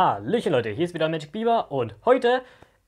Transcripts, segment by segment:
Hallöchen Leute, hier ist wieder Magic Bieber und heute,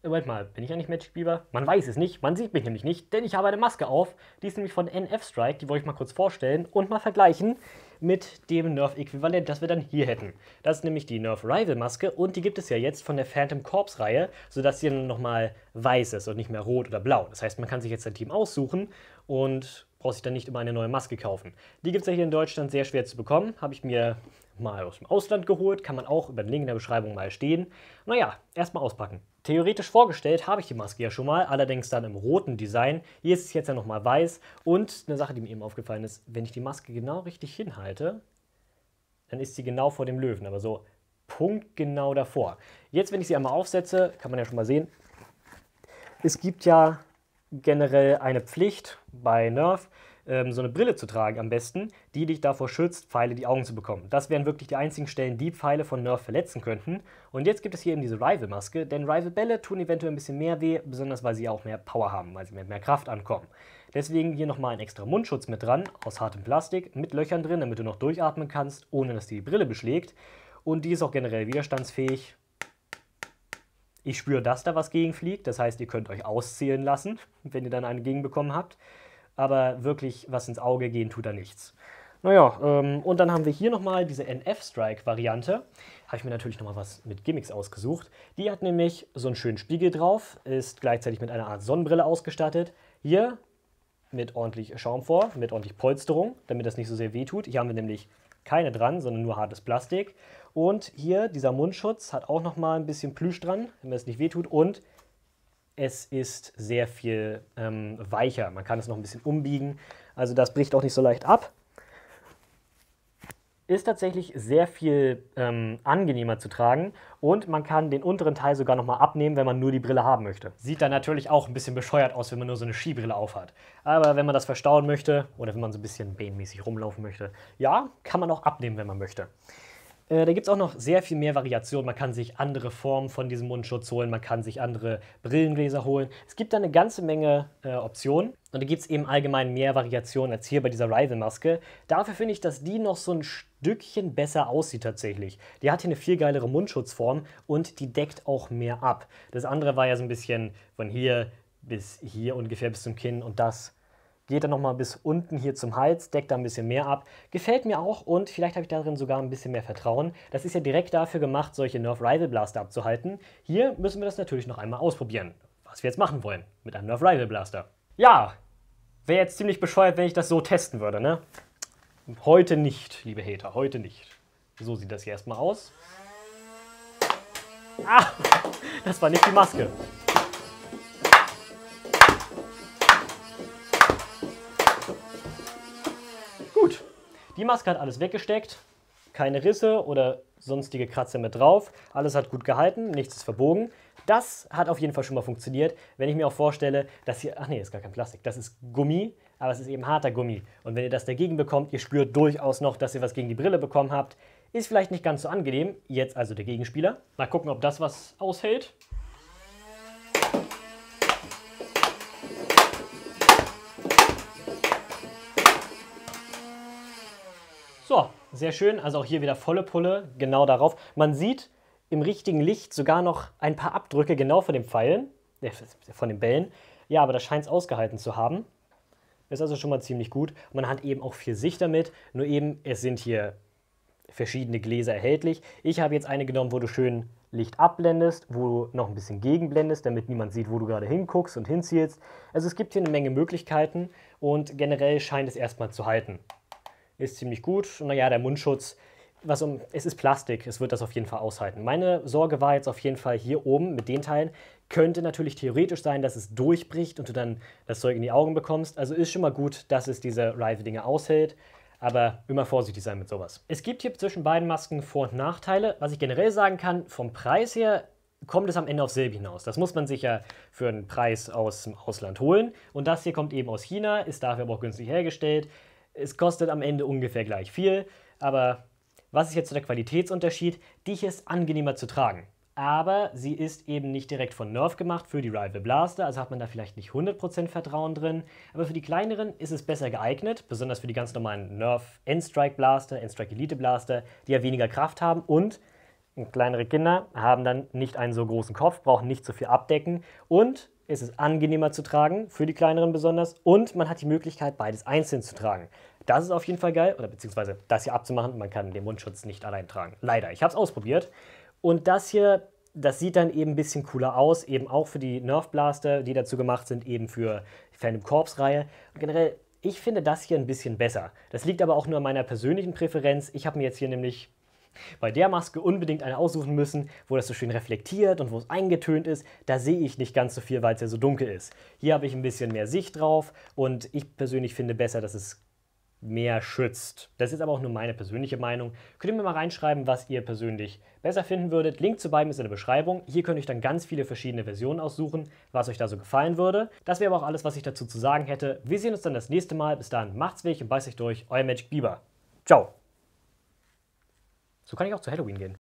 Moment mal, bin ich eigentlich Magic Bieber? Man weiß es nicht, man sieht mich nämlich nicht, denn ich habe eine Maske auf, die ist nämlich von NF Strike, die wollte ich mal kurz vorstellen und mal vergleichen mit dem Nerf-Äquivalent, das wir dann hier hätten. Das ist nämlich die Nerf-Rival-Maske und die gibt es ja jetzt von der Phantom Corps-Reihe, sodass sie dann nochmal weiß ist und nicht mehr rot oder blau. Das heißt, man kann sich jetzt sein Team aussuchen und braucht sich dann nicht immer eine neue Maske kaufen. Die gibt es ja hier in Deutschland sehr schwer zu bekommen, habe ich mir mal aus dem Ausland geholt, kann man auch über den Link in der Beschreibung mal stehen. Naja, erstmal auspacken. Theoretisch vorgestellt habe ich die Maske ja schon mal, allerdings dann im roten Design. Hier ist es jetzt ja nochmal weiß und eine Sache, die mir eben aufgefallen ist, wenn ich die Maske genau richtig hinhalte, dann ist sie genau vor dem Löwen, aber so punktgenau davor. Jetzt, wenn ich sie einmal aufsetze, kann man ja schon mal sehen, es gibt ja generell eine Pflicht bei Nerf, ähm, so eine Brille zu tragen am besten, die dich davor schützt, Pfeile in die Augen zu bekommen. Das wären wirklich die einzigen Stellen, die Pfeile von Nerf verletzen könnten. Und jetzt gibt es hier eben diese Rival-Maske, denn Rival-Bälle tun eventuell ein bisschen mehr weh, besonders weil sie auch mehr Power haben, weil sie mit mehr Kraft ankommen. Deswegen hier nochmal ein extra Mundschutz mit dran, aus hartem Plastik, mit Löchern drin, damit du noch durchatmen kannst, ohne dass die Brille beschlägt. Und die ist auch generell widerstandsfähig. Ich spüre, dass da was gegenfliegt, das heißt, ihr könnt euch auszählen lassen, wenn ihr dann eine gegenbekommen habt aber wirklich was ins Auge gehen tut er nichts. Naja, ähm, und dann haben wir hier nochmal diese NF-Strike-Variante. Habe ich mir natürlich nochmal was mit Gimmicks ausgesucht. Die hat nämlich so einen schönen Spiegel drauf, ist gleichzeitig mit einer Art Sonnenbrille ausgestattet. Hier mit ordentlich Schaum vor, mit ordentlich Polsterung, damit das nicht so sehr wehtut. Hier haben wir nämlich keine dran, sondern nur hartes Plastik. Und hier dieser Mundschutz hat auch nochmal ein bisschen Plüsch dran, damit es nicht wehtut. Und es ist sehr viel ähm, weicher. Man kann es noch ein bisschen umbiegen. Also das bricht auch nicht so leicht ab. Ist tatsächlich sehr viel ähm, angenehmer zu tragen und man kann den unteren Teil sogar nochmal abnehmen, wenn man nur die Brille haben möchte. Sieht dann natürlich auch ein bisschen bescheuert aus, wenn man nur so eine Skibrille aufhat. Aber wenn man das verstauen möchte oder wenn man so ein bisschen bahnmäßig rumlaufen möchte, ja, kann man auch abnehmen, wenn man möchte. Äh, da gibt es auch noch sehr viel mehr Variationen. Man kann sich andere Formen von diesem Mundschutz holen, man kann sich andere Brillengläser holen. Es gibt da eine ganze Menge äh, Optionen und da gibt es eben allgemein mehr Variationen als hier bei dieser Rival-Maske. Dafür finde ich, dass die noch so ein Stückchen besser aussieht tatsächlich. Die hat hier eine viel geilere Mundschutzform und die deckt auch mehr ab. Das andere war ja so ein bisschen von hier bis hier ungefähr bis zum Kinn und das geht dann nochmal bis unten hier zum Hals, deckt da ein bisschen mehr ab. Gefällt mir auch und vielleicht habe ich darin sogar ein bisschen mehr Vertrauen. Das ist ja direkt dafür gemacht, solche Nerf Rival Blaster abzuhalten. Hier müssen wir das natürlich noch einmal ausprobieren, was wir jetzt machen wollen mit einem Nerf Rival Blaster. Ja, wäre jetzt ziemlich bescheuert, wenn ich das so testen würde, ne? Heute nicht, liebe Hater, heute nicht. So sieht das hier erstmal aus. Ah, das war nicht die Maske. Die Maske hat alles weggesteckt, keine Risse oder sonstige Kratzer mit drauf. Alles hat gut gehalten, nichts ist verbogen. Das hat auf jeden Fall schon mal funktioniert, wenn ich mir auch vorstelle, dass hier, ach nee, ist gar kein Plastik, das ist Gummi, aber es ist eben harter Gummi. Und wenn ihr das dagegen bekommt, ihr spürt durchaus noch, dass ihr was gegen die Brille bekommen habt. Ist vielleicht nicht ganz so angenehm, jetzt also der Gegenspieler. Mal gucken, ob das was aushält. Sehr schön, also auch hier wieder volle Pulle, genau darauf. Man sieht im richtigen Licht sogar noch ein paar Abdrücke genau von den Pfeilen, äh, von den Bällen. Ja, aber das scheint es ausgehalten zu haben. Ist also schon mal ziemlich gut. Man hat eben auch viel Sicht damit, nur eben, es sind hier verschiedene Gläser erhältlich. Ich habe jetzt eine genommen, wo du schön Licht abblendest, wo du noch ein bisschen gegenblendest, damit niemand sieht, wo du gerade hinguckst und hinzielst. Also es gibt hier eine Menge Möglichkeiten und generell scheint es erstmal zu halten ist ziemlich gut. Und naja, der Mundschutz, was um, es ist Plastik, es wird das auf jeden Fall aushalten. Meine Sorge war jetzt auf jeden Fall hier oben mit den Teilen. Könnte natürlich theoretisch sein, dass es durchbricht und du dann das Zeug in die Augen bekommst. Also ist schon mal gut, dass es diese Rive-Dinge aushält. Aber immer vorsichtig sein mit sowas. Es gibt hier zwischen beiden Masken Vor- und Nachteile. Was ich generell sagen kann, vom Preis her kommt es am Ende aufs Silbe hinaus. Das muss man sich ja für einen Preis aus dem Ausland holen. Und das hier kommt eben aus China, ist dafür aber auch günstig hergestellt. Es kostet am Ende ungefähr gleich viel, aber was ist jetzt der Qualitätsunterschied? Die hier ist angenehmer zu tragen, aber sie ist eben nicht direkt von Nerf gemacht für die Rival Blaster, also hat man da vielleicht nicht 100% Vertrauen drin, aber für die kleineren ist es besser geeignet, besonders für die ganz normalen Nerf Endstrike Blaster, Endstrike Elite Blaster, die ja weniger Kraft haben und und kleinere Kinder haben dann nicht einen so großen Kopf, brauchen nicht so viel abdecken und es ist angenehmer zu tragen, für die kleineren besonders, und man hat die Möglichkeit, beides einzeln zu tragen. Das ist auf jeden Fall geil, oder beziehungsweise das hier abzumachen, man kann den Mundschutz nicht allein tragen. Leider, ich habe es ausprobiert. Und das hier, das sieht dann eben ein bisschen cooler aus, eben auch für die Nerf Blaster, die dazu gemacht sind, eben für die Phantom Corps Reihe. Und generell, ich finde das hier ein bisschen besser. Das liegt aber auch nur an meiner persönlichen Präferenz. Ich habe mir jetzt hier nämlich bei der Maske unbedingt eine aussuchen müssen, wo das so schön reflektiert und wo es eingetönt ist. Da sehe ich nicht ganz so viel, weil es ja so dunkel ist. Hier habe ich ein bisschen mehr Sicht drauf und ich persönlich finde besser, dass es mehr schützt. Das ist aber auch nur meine persönliche Meinung. Könnt ihr mir mal reinschreiben, was ihr persönlich besser finden würdet. Link zu beiden ist in der Beschreibung. Hier könnt ihr euch dann ganz viele verschiedene Versionen aussuchen, was euch da so gefallen würde. Das wäre aber auch alles, was ich dazu zu sagen hätte. Wir sehen uns dann das nächste Mal. Bis dann, macht's weg und beißt euch durch. Euer Magic Bieber. Ciao. So kann ich auch zu Halloween gehen.